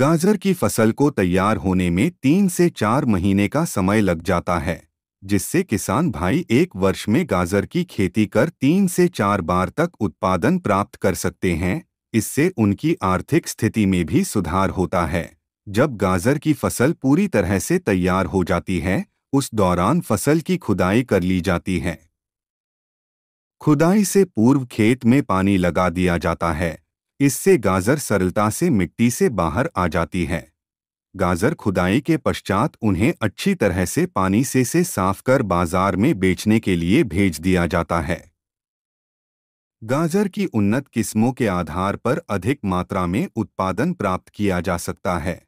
गाजर की फसल को तैयार होने में तीन से चार महीने का समय लग जाता है जिससे किसान भाई एक वर्ष में गाजर की खेती कर तीन से चार बार तक उत्पादन प्राप्त कर सकते हैं इससे उनकी आर्थिक स्थिति में भी सुधार होता है जब गाजर की फसल पूरी तरह से तैयार हो जाती है उस दौरान फसल की खुदाई कर ली जाती है खुदाई से पूर्व खेत में पानी लगा दिया जाता है इससे गाजर सरलता से मिट्टी से बाहर आ जाती है गाजर खुदाई के पश्चात उन्हें अच्छी तरह से पानी से से साफ कर बाजार में बेचने के लिए भेज दिया जाता है गाजर की उन्नत किस्मों के आधार पर अधिक मात्रा में उत्पादन प्राप्त किया जा सकता है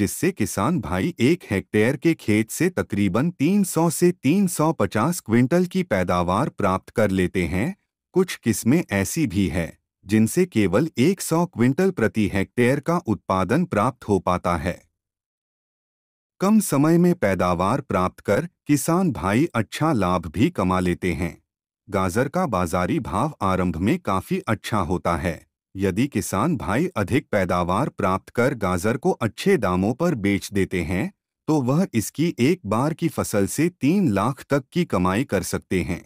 जिससे किसान भाई एक हेक्टेयर के खेत से तकरीबन 300 से 350 क्विंटल की पैदावार प्राप्त कर लेते हैं कुछ किस्में ऐसी भी हैं जिनसे केवल 100 क्विंटल प्रति हेक्टेयर का उत्पादन प्राप्त हो पाता है कम समय में पैदावार प्राप्त कर किसान भाई अच्छा लाभ भी कमा लेते हैं गाजर का बाजारी भाव आरंभ में काफी अच्छा होता है यदि किसान भाई अधिक पैदावार प्राप्त कर गाजर को अच्छे दामों पर बेच देते हैं तो वह इसकी एक बार की फसल से तीन लाख तक की कमाई कर सकते हैं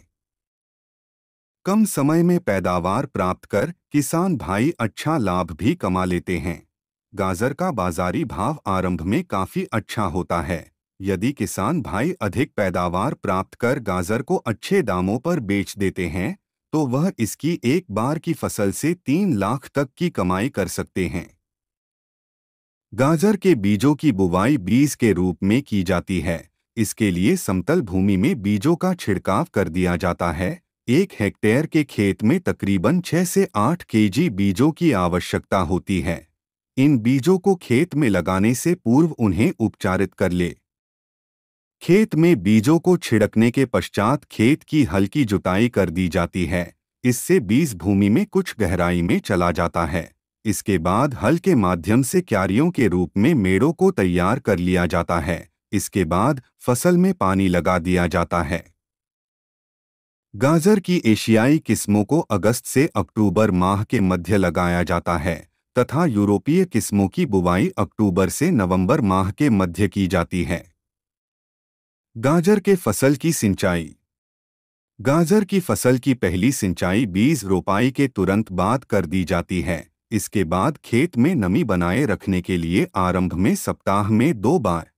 कम समय में पैदावार प्राप्त कर किसान भाई अच्छा लाभ भी कमा लेते हैं गाजर का बाजारी भाव आरंभ में काफी अच्छा होता है यदि किसान भाई अधिक पैदावार प्राप्त कर गाजर को अच्छे दामों पर बेच देते हैं तो वह इसकी एक बार की फसल से तीन लाख तक की कमाई कर सकते हैं गाजर के बीजों की बुवाई बीज के रूप में की जाती है इसके लिए समतल भूमि में बीजों का छिड़काव कर दिया जाता है एक हेक्टेयर के खेत में तकरीबन 6 से 8 केजी बीजों की आवश्यकता होती है इन बीजों को खेत में लगाने से पूर्व उन्हें उपचारित कर ले खेत में बीजों को छिड़कने के पश्चात खेत की हल्की जुताई कर दी जाती है इससे बीज भूमि में कुछ गहराई में चला जाता है इसके बाद हल के माध्यम से क्यारियों के रूप में मेड़ों को तैयार कर लिया जाता है इसके बाद फसल में पानी लगा दिया जाता है गाजर की एशियाई किस्मों को अगस्त से अक्टूबर माह के मध्य लगाया जाता है तथा यूरोपीय किस्मों की बुवाई अक्टूबर से नवंबर माह के मध्य की जाती है गाजर के फसल की सिंचाई गाजर की फसल की पहली सिंचाई बीज रोपाई के तुरंत बाद कर दी जाती है इसके बाद खेत में नमी बनाए रखने के लिए आरंभ में सप्ताह में दो बार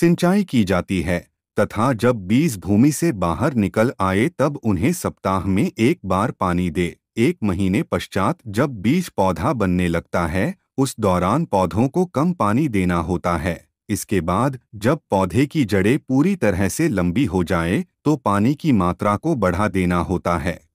सिंचाई की जाती है तथा जब बीज भूमि से बाहर निकल आए तब उन्हें सप्ताह में एक बार पानी दे एक महीने पश्चात जब बीज पौधा बनने लगता है उस दौरान पौधों को कम पानी देना होता है इसके बाद जब पौधे की जड़ें पूरी तरह से लंबी हो जाए तो पानी की मात्रा को बढ़ा देना होता है